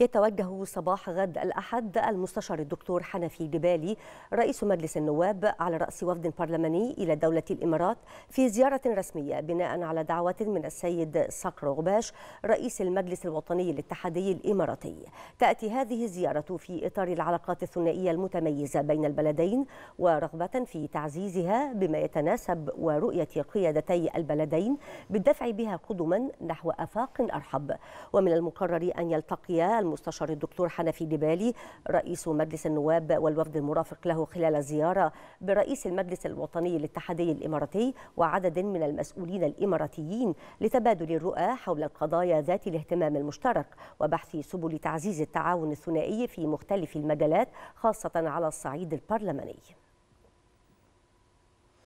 يتوجه صباح غد الأحد المستشار الدكتور حنفي جبالي رئيس مجلس النواب على رأس وفد برلماني إلى دولة الإمارات في زيارة رسمية بناء على دعوة من السيد صقر غباش رئيس المجلس الوطني الاتحادي الإماراتي تأتي هذه الزيارة في إطار العلاقات الثنائية المتميزة بين البلدين ورغبة في تعزيزها بما يتناسب ورؤية قيادتي البلدين بالدفع بها قدما نحو أفاق أرحب ومن المقرر أن يلتقي المستشار الدكتور حنفي دبالي رئيس مجلس النواب والوفد المرافق له خلال زيارة برئيس المجلس الوطني الاتحادي الإماراتي وعدد من المسؤولين الإماراتيين لتبادل الرؤى حول القضايا ذات الاهتمام المشترك وبحث سبل تعزيز التعاون الثنائي في مختلف المجالات خاصة على الصعيد البرلماني